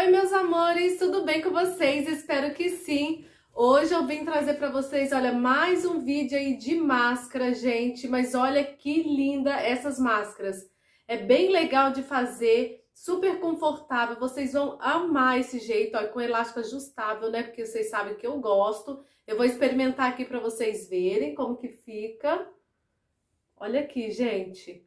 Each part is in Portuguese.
Oi, meus amores, tudo bem com vocês? Espero que sim. Hoje eu vim trazer para vocês, olha, mais um vídeo aí de máscara, gente. Mas olha que linda essas máscaras. É bem legal de fazer, super confortável. Vocês vão amar esse jeito, ó, com elástico ajustável, né? Porque vocês sabem que eu gosto. Eu vou experimentar aqui para vocês verem como que fica. Olha aqui, gente.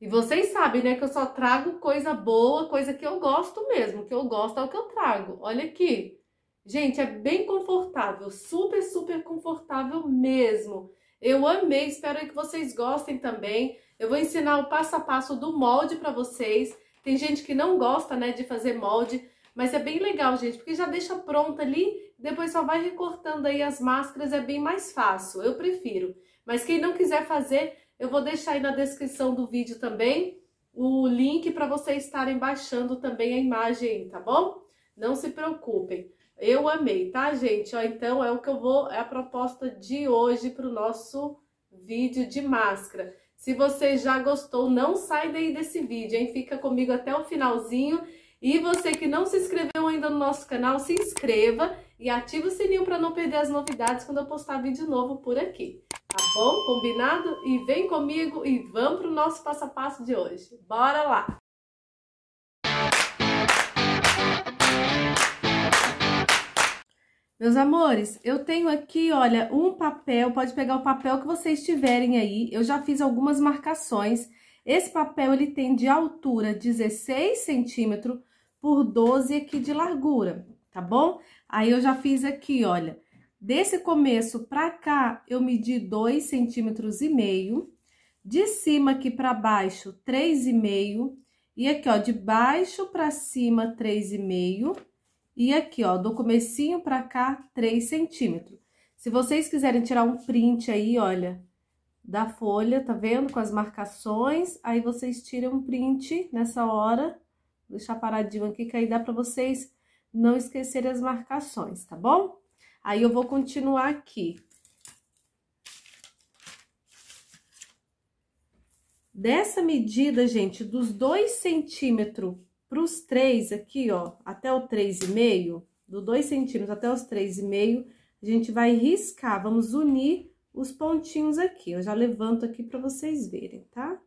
E vocês sabem, né, que eu só trago coisa boa, coisa que eu gosto mesmo, que eu gosto é o que eu trago. Olha aqui. Gente, é bem confortável, super, super confortável mesmo. Eu amei, espero que vocês gostem também. Eu vou ensinar o passo a passo do molde para vocês. Tem gente que não gosta, né, de fazer molde, mas é bem legal, gente, porque já deixa pronta ali, depois só vai recortando aí as máscaras, é bem mais fácil, eu prefiro. Mas quem não quiser fazer, eu vou deixar aí na descrição do vídeo também o link para vocês estarem baixando também a imagem, tá bom? Não se preocupem. Eu amei, tá, gente? Ó, então é o que eu vou, é a proposta de hoje para o nosso vídeo de máscara. Se você já gostou, não sai daí desse vídeo, hein? Fica comigo até o finalzinho. E você que não se inscreveu ainda no nosso canal, se inscreva e ative o sininho para não perder as novidades quando eu postar vídeo novo por aqui. Tá bom? Combinado? E vem comigo e vamos para o nosso passo a passo de hoje. Bora lá! Meus amores, eu tenho aqui, olha, um papel, pode pegar o papel que vocês tiverem aí. Eu já fiz algumas marcações. Esse papel, ele tem de altura 16 centímetros por 12 aqui de largura, tá bom? Aí eu já fiz aqui, olha, Desse começo para cá, eu medi 2 centímetros e meio. De cima aqui para baixo, 3,5. E aqui, ó, de baixo para cima, 3,5. E aqui, ó, do comecinho para cá, 3 centímetros. Se vocês quiserem tirar um print aí, olha, da folha, tá vendo? Com as marcações, aí vocês tiram um print nessa hora. Vou deixar paradinho aqui, que aí dá pra vocês não esquecerem as marcações, tá bom? Aí eu vou continuar aqui. Dessa medida, gente, dos 2 centímetros para os 3 aqui, ó, até o 3,5, do 2 centímetros até os 3,5, a gente vai riscar, vamos unir os pontinhos aqui. Eu já levanto aqui para vocês verem, tá?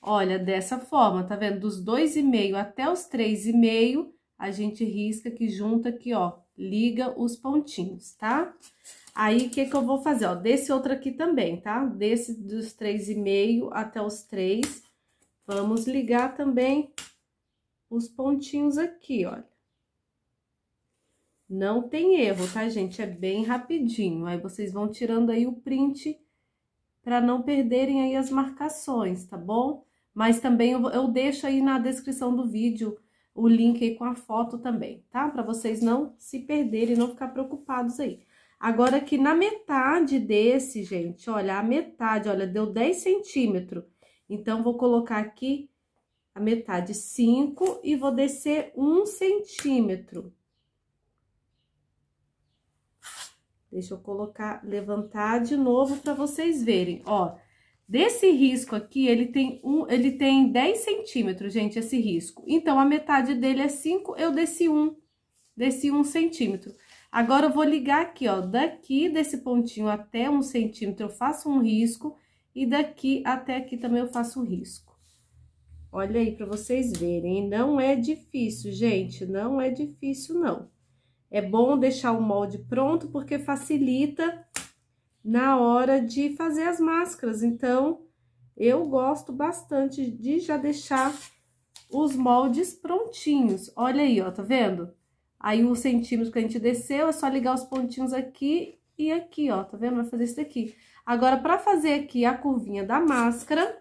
Olha, dessa forma, tá vendo? Dos 2,5 até os 3,5, a gente risca aqui junto aqui, ó, liga os pontinhos, tá? Aí, o que que eu vou fazer, ó, desse outro aqui também, tá? Desse dos três e meio até os três, vamos ligar também os pontinhos aqui, olha. Não tem erro, tá, gente? É bem rapidinho. Aí, vocês vão tirando aí o print para não perderem aí as marcações, tá bom? Mas também eu, eu deixo aí na descrição do vídeo o link aí com a foto também, tá? Para vocês não se perderem, não ficar preocupados aí. Agora aqui na metade desse, gente, olha, a metade, olha, deu 10 centímetros. Então, vou colocar aqui a metade 5 e vou descer 1 um centímetro. Deixa eu colocar, levantar de novo para vocês verem, ó. Desse risco aqui, ele tem, um, ele tem 10 centímetros, gente, esse risco. Então, a metade dele é 5, eu desci 1, um, desci 1 um centímetro. Agora, eu vou ligar aqui, ó, daqui desse pontinho até 1 um centímetro, eu faço um risco. E daqui até aqui também eu faço um risco. Olha aí para vocês verem, não é difícil, gente, não é difícil não. É bom deixar o molde pronto porque facilita na hora de fazer as máscaras. Então, eu gosto bastante de já deixar os moldes prontinhos. Olha aí, ó, tá vendo? Aí o centímetro que a gente desceu, é só ligar os pontinhos aqui e aqui, ó, tá vendo? Vai fazer isso daqui. Agora, para fazer aqui a curvinha da máscara,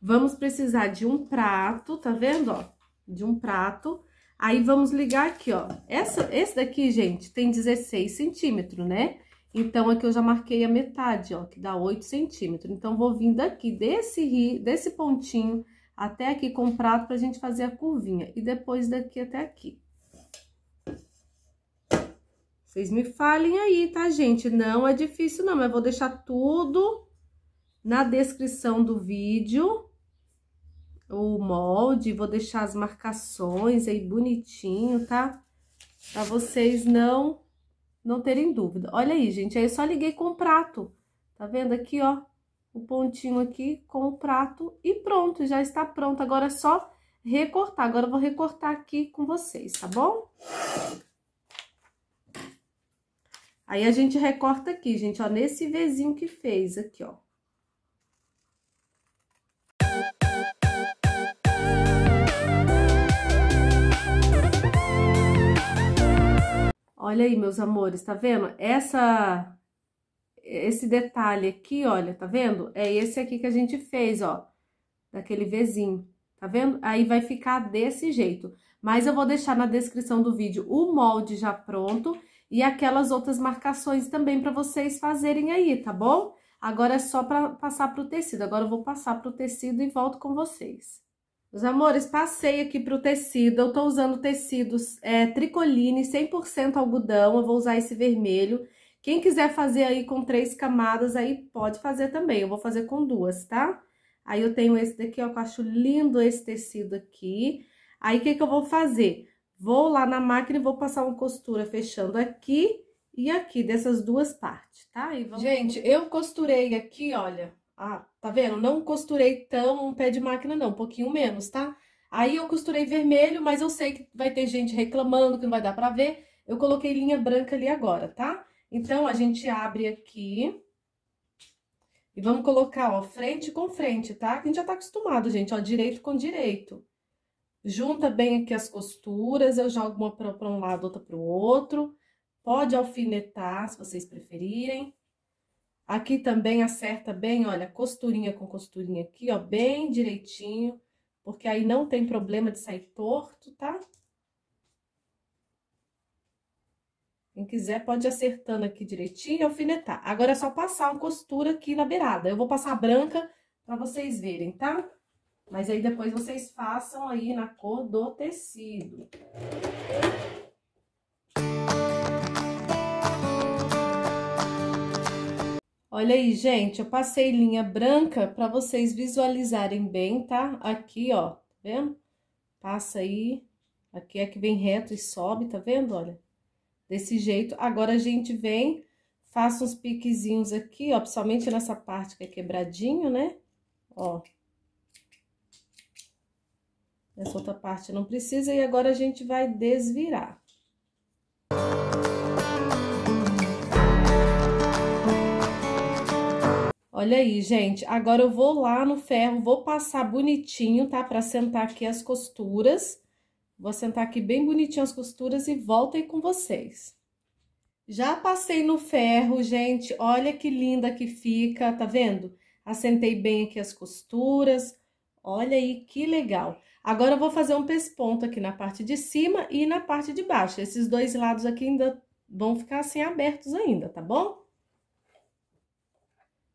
vamos precisar de um prato, tá vendo, ó? De um prato. Aí, vamos ligar aqui, ó. Essa, esse daqui, gente, tem 16 centímetros, né? Então, aqui eu já marquei a metade, ó, que dá 8 centímetros. Então, vou vir daqui desse ri, desse pontinho até aqui com o prato pra gente fazer a curvinha. E depois daqui até aqui. Vocês me falem aí, tá, gente? Não é difícil, não. Mas vou deixar tudo na descrição do vídeo o molde, vou deixar as marcações aí bonitinho, tá? Pra vocês não, não terem dúvida. Olha aí, gente, aí eu só liguei com o prato, tá vendo aqui, ó? O pontinho aqui com o prato e pronto, já está pronto. Agora é só recortar, agora eu vou recortar aqui com vocês, tá bom? Aí a gente recorta aqui, gente, ó, nesse Vzinho que fez aqui, ó. Olha aí, meus amores, tá vendo? Essa, esse detalhe aqui, olha, tá vendo? É esse aqui que a gente fez, ó, daquele Vzinho, tá vendo? Aí vai ficar desse jeito. Mas eu vou deixar na descrição do vídeo o molde já pronto e aquelas outras marcações também para vocês fazerem aí, tá bom? Agora é só para passar pro tecido. Agora eu vou passar pro tecido e volto com vocês. Meus amores, passei aqui pro tecido. Eu tô usando tecidos é, tricoline, 100% algodão. Eu vou usar esse vermelho. Quem quiser fazer aí com três camadas, aí pode fazer também. Eu vou fazer com duas, tá? Aí eu tenho esse daqui, ó, que eu acho lindo esse tecido aqui. Aí, o que que eu vou fazer? Vou lá na máquina e vou passar uma costura fechando aqui e aqui, dessas duas partes, tá? Vamos... Gente, eu costurei aqui, olha, ah, tá vendo? Não costurei tão um pé de máquina, não. Um pouquinho menos, tá? Aí eu costurei vermelho, mas eu sei que vai ter gente reclamando que não vai dar pra ver. Eu coloquei linha branca ali agora, tá? Então, a gente abre aqui. E vamos colocar, ó, frente com frente, tá? Que a gente já tá acostumado, gente, ó, direito com direito. Junta bem aqui as costuras, eu jogo uma pra, pra um lado, outra pro outro. Pode alfinetar, se vocês preferirem. Aqui também acerta bem, olha, costurinha com costurinha aqui, ó, bem direitinho, porque aí não tem problema de sair torto, tá? Quem quiser pode ir acertando aqui direitinho e alfinetar. Agora é só passar uma costura aqui na beirada. Eu vou passar branca para vocês verem, tá? Mas aí depois vocês façam aí na cor do tecido. Olha aí, gente, eu passei linha branca para vocês visualizarem bem, tá? Aqui, ó, tá vendo? Passa aí, aqui é que vem reto e sobe, tá vendo? Olha, desse jeito. Agora a gente vem, faça uns piquezinhos aqui, ó, principalmente nessa parte que é quebradinho, né? Ó. Nessa outra parte não precisa e agora a gente vai desvirar. Olha aí, gente, agora eu vou lá no ferro, vou passar bonitinho, tá? Pra sentar aqui as costuras. Vou sentar aqui bem bonitinho as costuras e volto aí com vocês. Já passei no ferro, gente, olha que linda que fica, tá vendo? Assentei bem aqui as costuras, olha aí que legal. Agora eu vou fazer um pesponto aqui na parte de cima e na parte de baixo. Esses dois lados aqui ainda vão ficar assim abertos ainda, tá bom?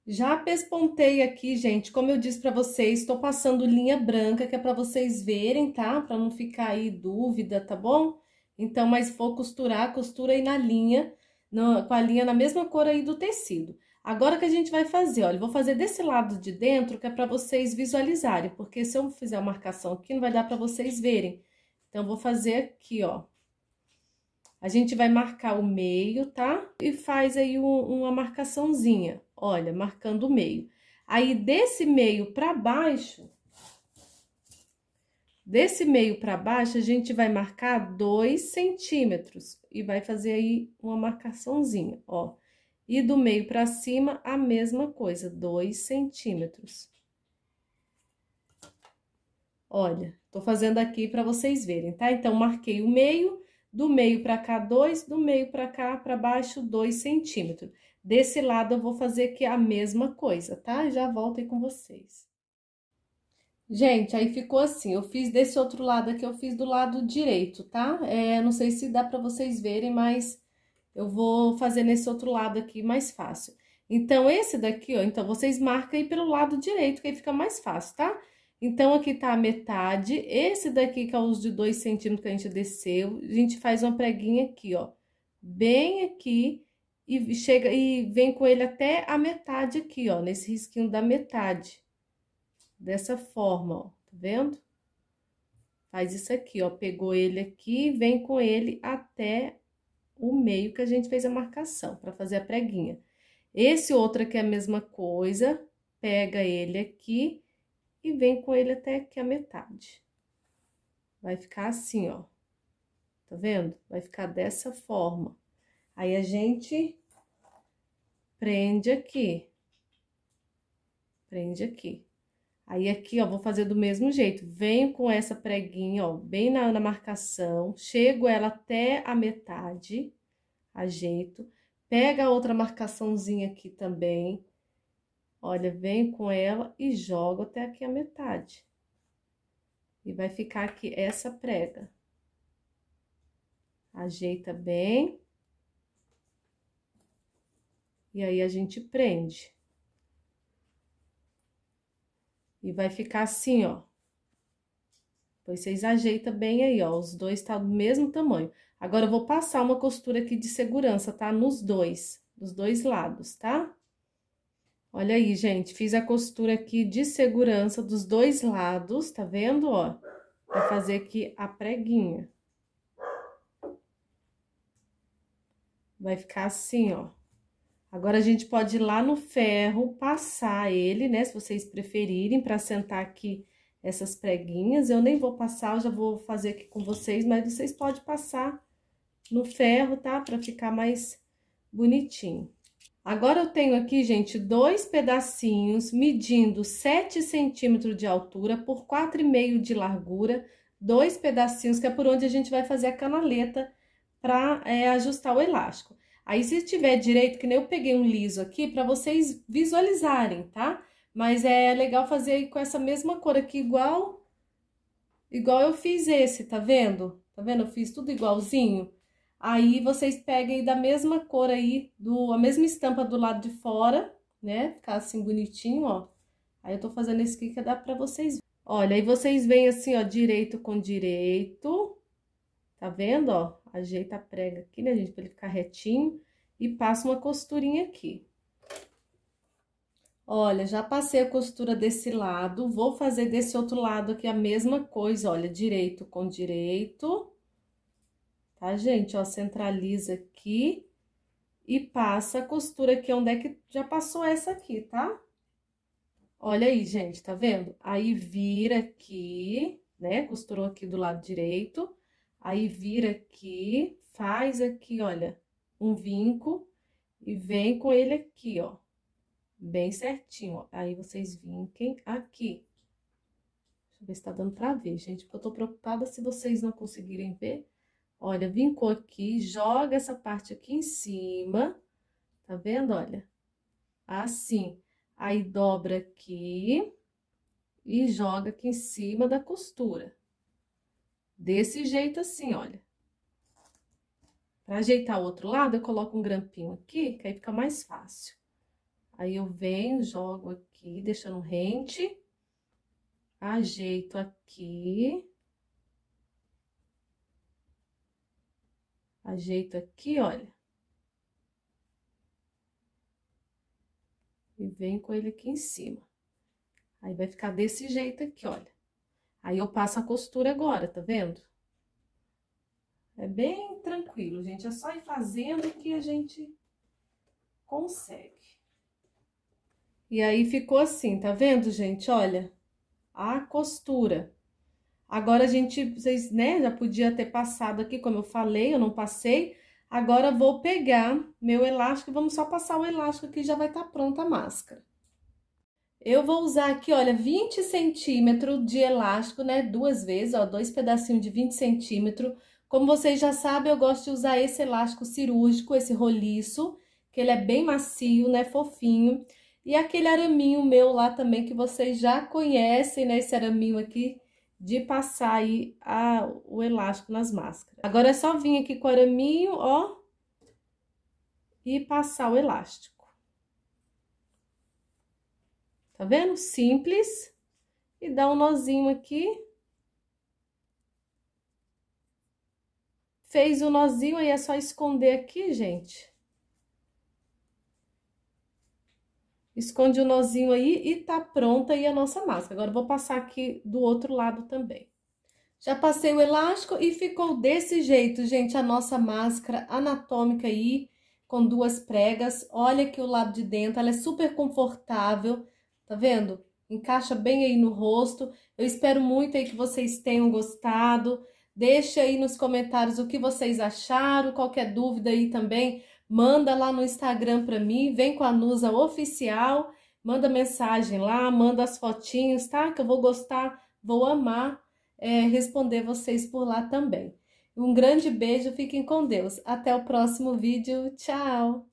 Já pespontei aqui, gente, como eu disse para vocês, estou passando linha branca, que é para vocês verem, tá? Para não ficar aí dúvida, tá bom? Então, mas vou costurar, costura aí na linha, no, com a linha na mesma cor aí do tecido. Agora que a gente vai fazer, olha, vou fazer desse lado de dentro, que é para vocês visualizarem, porque se eu fizer a marcação aqui, não vai dar para vocês verem. Então, vou fazer aqui, ó. A gente vai marcar o meio, tá? E faz aí um, uma marcaçãozinha. Olha, marcando o meio. Aí, desse meio para baixo, desse meio para baixo, a gente vai marcar 2 centímetros e vai fazer aí uma marcaçãozinha, ó. E do meio para cima, a mesma coisa, 2 centímetros. Olha, tô fazendo aqui para vocês verem, tá? Então, marquei o meio, do meio para cá, dois, do meio para cá, para baixo, dois centímetros. Desse lado eu vou fazer aqui a mesma coisa, tá? Já volto aí com vocês. Gente, aí ficou assim, eu fiz desse outro lado aqui, eu fiz do lado direito, tá? É, não sei se dá pra vocês verem, mas eu vou fazer nesse outro lado aqui mais fácil. Então, esse daqui, ó, então vocês marcam aí pelo lado direito, que aí fica mais fácil, tá? Então, aqui tá a metade, esse daqui que é os de dois centímetros que a gente desceu, a gente faz uma preguinha aqui, ó, bem aqui, e chega e vem com ele até a metade aqui, ó, nesse risquinho da metade. Dessa forma, ó, tá vendo? Faz isso aqui, ó, pegou ele aqui e vem com ele até o meio que a gente fez a marcação para fazer a preguinha. Esse outro aqui é a mesma coisa, pega ele aqui e vem com ele até aqui a metade. Vai ficar assim, ó. Tá vendo? Vai ficar dessa forma. Aí a gente prende aqui. Prende aqui. Aí aqui, ó, vou fazer do mesmo jeito. Venho com essa preguinha, ó, bem na, na marcação. Chego ela até a metade. Ajeito. Pega a outra marcaçãozinha aqui também. Olha, vem com ela e jogo até aqui a metade. E vai ficar aqui essa prega. Ajeita bem. E aí a gente prende. E vai ficar assim, ó. vocês ajeita bem aí, ó. Os dois tá do mesmo tamanho. Agora eu vou passar uma costura aqui de segurança, tá? Nos dois, dos dois lados, tá? Olha aí, gente, fiz a costura aqui de segurança dos dois lados, tá vendo, ó? Pra fazer aqui a preguinha. Vai ficar assim, ó. Agora, a gente pode ir lá no ferro, passar ele, né? Se vocês preferirem, para sentar aqui essas preguinhas. Eu nem vou passar, eu já vou fazer aqui com vocês, mas vocês podem passar no ferro, tá? Para ficar mais bonitinho. Agora, eu tenho aqui, gente, dois pedacinhos medindo 7 centímetros de altura por 4,5 de largura. Dois pedacinhos, que é por onde a gente vai fazer a canaleta para é, eh, ajustar o elástico. Aí, se tiver direito, que nem eu peguei um liso aqui para vocês visualizarem, tá? Mas é legal fazer aí com essa mesma cor aqui, igual, igual eu fiz esse, tá vendo? Tá vendo? Eu fiz tudo igualzinho. Aí, vocês peguem da mesma cor aí, do, a mesma estampa do lado de fora, né? Ficar assim bonitinho, ó. Aí, eu tô fazendo esse aqui que dá pra vocês verem. Olha, aí vocês vêm assim, ó, direito com direito, tá vendo, ó? ajeita a prega aqui, né, gente, pra ele ficar retinho, e passa uma costurinha aqui. Olha, já passei a costura desse lado, vou fazer desse outro lado aqui a mesma coisa, olha, direito com direito, tá, gente? Ó, centraliza aqui e passa a costura aqui onde é que já passou essa aqui, tá? Olha aí, gente, tá vendo? Aí vira aqui, né? Costurou aqui do lado direito Aí vira aqui, faz aqui, olha, um vinco e vem com ele aqui, ó. Bem certinho, ó. Aí vocês vinquem aqui. Deixa eu ver se tá dando pra ver, gente, porque eu tô preocupada se vocês não conseguirem ver. Olha, vincou aqui, joga essa parte aqui em cima, tá vendo? Olha, assim. Aí dobra aqui e joga aqui em cima da costura. Desse jeito assim, olha. Pra ajeitar o outro lado, eu coloco um grampinho aqui, que aí fica mais fácil. Aí eu venho, jogo aqui, deixando rente. Ajeito aqui. Ajeito aqui, olha. E vem com ele aqui em cima. Aí vai ficar desse jeito aqui, olha. Aí eu passo a costura agora, tá vendo? É bem tranquilo, gente. É só ir fazendo que a gente consegue. E aí ficou assim, tá vendo, gente? Olha, a costura. Agora a gente, vocês, né, já podia ter passado aqui, como eu falei, eu não passei. Agora vou pegar meu elástico, e vamos só passar o elástico aqui, já vai estar tá pronta a máscara. Eu vou usar aqui, olha, 20 centímetros de elástico, né? Duas vezes, ó, dois pedacinhos de 20 centímetros. Como vocês já sabem, eu gosto de usar esse elástico cirúrgico, esse roliço, que ele é bem macio, né? Fofinho. E aquele araminho meu lá também, que vocês já conhecem, né? Esse araminho aqui, de passar aí a, o elástico nas máscaras. Agora é só vir aqui com o araminho, ó, e passar o elástico. Tá vendo? Simples. E dá um nozinho aqui. Fez o um nozinho, aí é só esconder aqui, gente. Esconde o um nozinho aí e tá pronta aí a nossa máscara. Agora, vou passar aqui do outro lado também. Já passei o elástico e ficou desse jeito, gente, a nossa máscara anatômica aí, com duas pregas. Olha aqui o lado de dentro, ela é super confortável. Tá vendo? Encaixa bem aí no rosto. Eu espero muito aí que vocês tenham gostado. Deixe aí nos comentários o que vocês acharam, qualquer dúvida aí também, manda lá no Instagram para mim, vem com a Nusa oficial, manda mensagem lá, manda as fotinhas, tá? Que eu vou gostar, vou amar é, responder vocês por lá também. Um grande beijo, fiquem com Deus. Até o próximo vídeo, tchau!